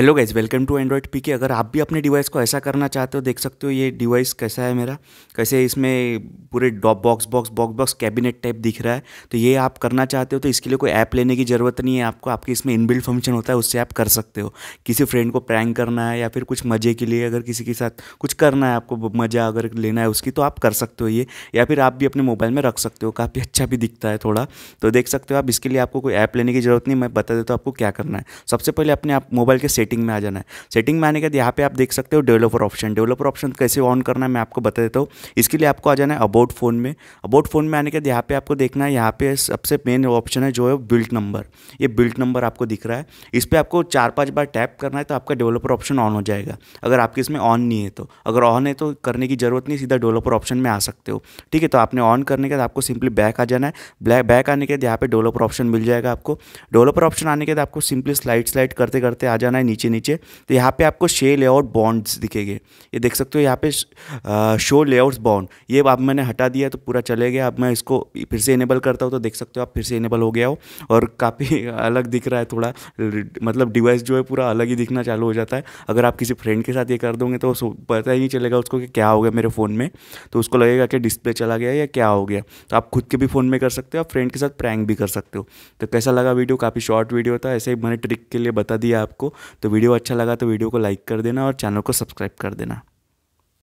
hello guys welcome to Android P K अगर आप भी अपने डिवाइस को ऐसा करना चाहते हो देख सकते हो ये डिवाइस कैसा है मेरा कैसे इसमें पूरे डॉप box box box box cabinet type दिख रहा है तो ये आप करना चाहते हो तो इसके लिए कोई ऐप लेने की ज़रूरत नहीं है आपको आपके इसमें इनबिल्ड फंक्शन होता है उससे आप कर सकते हो किसी फ्रेंड को प्रैंक करना है या फिर कुछ मज़े के लिए अगर किसी के साथ कुछ करना है आपको मज़ा अगर लेना है उसकी तो आप कर सकते हो ये या फिर आप भी अपने मोबाइल में रख सकते हो काफ़ी अच्छा भी दिखता है थोड़ा तो देख सकते हो आप इसके लिए आपको कोई ऐप लेने की ज़रूरत नहीं मैं बता देता हूँ आपको क्या करना है सबसे पहले अपने आप मोबाइल के सेट सेटिंग में आ जाना है सेटिंग में आने के बाद यहाँ पे आप देख सकते हो डेवलपर ऑप्शन डेवलपर ऑप्शन कैसे ऑन करना है मैं आपको बता देता हूँ इसके लिए आपको आ जाना है अबाउट फ़ोन में अबाउट फ़ोन में आने के बाद यहाँ पे आपको देखना है यहाँ पे सबसे मेन ऑप्शन है जो है बिल्ट नंबर ये बिल्ट नंबर आपको दिख रहा है इस पर आपको चार पाँच बार टैप करना है तो आपका डेवलपर ऑप्शन ऑन हो जाएगा अगर आपके इसमें ऑन नहीं है तो अगर ऑन है तो करने की ज़रूरत नहीं सीधा डेवलपर ऑप्शन में आ सकते हो ठीक है तो आपने ऑन करने के बाद आपको सिंपली बैक आ जाना है ब्लैक बैक आने के बाद यहाँ पे डेवलपर ऑप्शन मिल जाएगा आपको डेवलपर ऑप्शन आने के बाद आपको सिंपली स्लाइड स्लाइड करते करते आ जाना है नीचे नीचे तो यहाँ पे आपको शे लेआउट बॉन्ड्स दिखेंगे ये देख सकते हो यहाँ पे शो लेआउट्स बॉन्ड ये अब मैंने हटा दिया तो पूरा चले गया अब मैं इसको फिर से इनेबल करता हूँ तो देख सकते हो आप फिर से इनेबल हो गया हो और काफ़ी अलग दिख रहा है थोड़ा मतलब डिवाइस जो है पूरा अलग ही दिखना चालू हो जाता है अगर आप किसी फ्रेंड के साथ ये कर दोगे तो पता ही नहीं चलेगा उसको कि क्या हो गया मेरे फ़ोन में तो उसको लगेगा कि डिस्प्ले चला गया या क्या हो गया तो आप खुद के भी फ़ोन में कर सकते हो आप फ्रेंड के साथ प्रैंक भी कर सकते हो तो कैसा लगा वीडियो काफ़ी शॉर्ट वीडियो था ऐसे ही मैंने ट्रिक के लिए बता दिया आपको तो वीडियो अच्छा लगा तो वीडियो को लाइक कर देना और चैनल को सब्सक्राइब कर देना